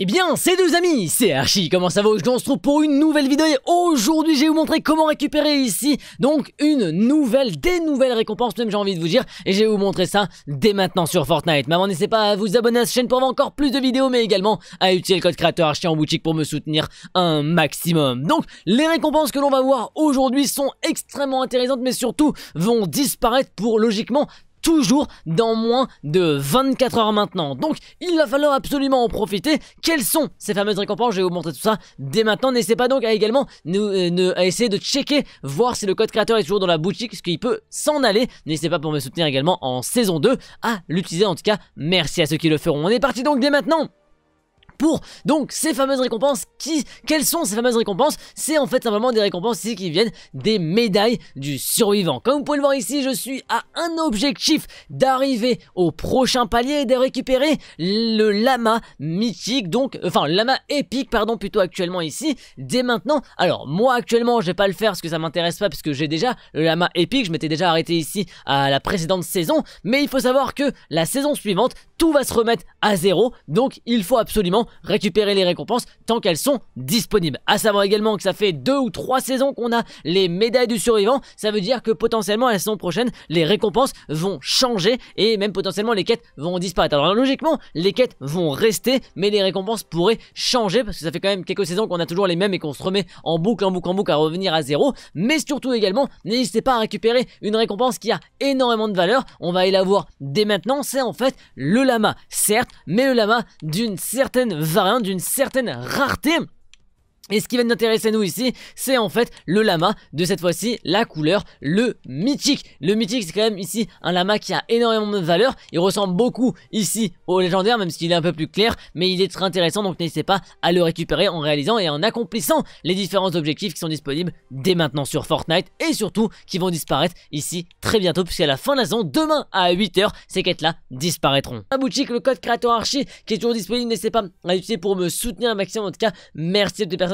Eh bien, c'est deux amis, c'est Archie, comment ça va Aujourd'hui on se trouve pour une nouvelle vidéo et aujourd'hui je vais vous montrer comment récupérer ici donc une nouvelle, des nouvelles récompenses même j'ai envie de vous dire et je vais vous montrer ça dès maintenant sur Fortnite. Maman n'hésitez pas à vous abonner à cette chaîne pour avoir encore plus de vidéos mais également à utiliser le code créateur Archie en boutique pour me soutenir un maximum. Donc les récompenses que l'on va voir aujourd'hui sont extrêmement intéressantes mais surtout vont disparaître pour logiquement toujours dans moins de 24 heures maintenant. Donc il va falloir absolument en profiter. Quelles sont ces fameuses récompenses Je vais vous montrer tout ça dès maintenant. N'hésitez pas donc à également euh, essayer de checker, voir si le code créateur est toujours dans la boutique, ce qu'il peut s'en aller. N'hésitez pas pour me soutenir également en saison 2 à l'utiliser en tout cas. Merci à ceux qui le feront. On est parti donc dès maintenant pour donc ces fameuses récompenses qui quelles sont ces fameuses récompenses c'est en fait simplement des récompenses ici qui viennent des médailles du survivant comme vous pouvez le voir ici je suis à un objectif d'arriver au prochain palier et de récupérer le lama mythique donc enfin lama épique pardon plutôt actuellement ici dès maintenant alors moi actuellement je vais pas le faire parce que ça m'intéresse pas parce que j'ai déjà le lama épique je m'étais déjà arrêté ici à la précédente saison mais il faut savoir que la saison suivante tout va se remettre à zéro donc il faut absolument récupérer les récompenses tant qu'elles sont disponibles. À savoir également que ça fait deux ou trois saisons qu'on a les médailles du survivant, ça veut dire que potentiellement la saison prochaine, les récompenses vont changer et même potentiellement les quêtes vont disparaître. Alors logiquement, les quêtes vont rester, mais les récompenses pourraient changer parce que ça fait quand même quelques saisons qu'on a toujours les mêmes et qu'on se remet en boucle, en boucle, en boucle à revenir à zéro. Mais surtout également, n'hésitez pas à récupérer une récompense qui a énormément de valeur. On va aller la voir dès maintenant. C'est en fait le lama, certes, mais le lama d'une certaine variant d'une certaine rareté et ce qui va nous intéresser nous ici, c'est en fait le lama de cette fois-ci la couleur, le mythique. Le mythique c'est quand même ici un lama qui a énormément de valeur, il ressemble beaucoup ici au légendaire même s'il est un peu plus clair, mais il est très intéressant donc n'hésitez pas à le récupérer en réalisant et en accomplissant les différents objectifs qui sont disponibles dès maintenant sur Fortnite et surtout qui vont disparaître ici très bientôt puisqu'à la fin de la saison, demain à 8h, ces quêtes-là disparaîtront. La boutique, le code créateur archi qui est toujours disponible, n'hésitez pas à l'utiliser pour me soutenir un maximum en tout cas, merci à toutes personnes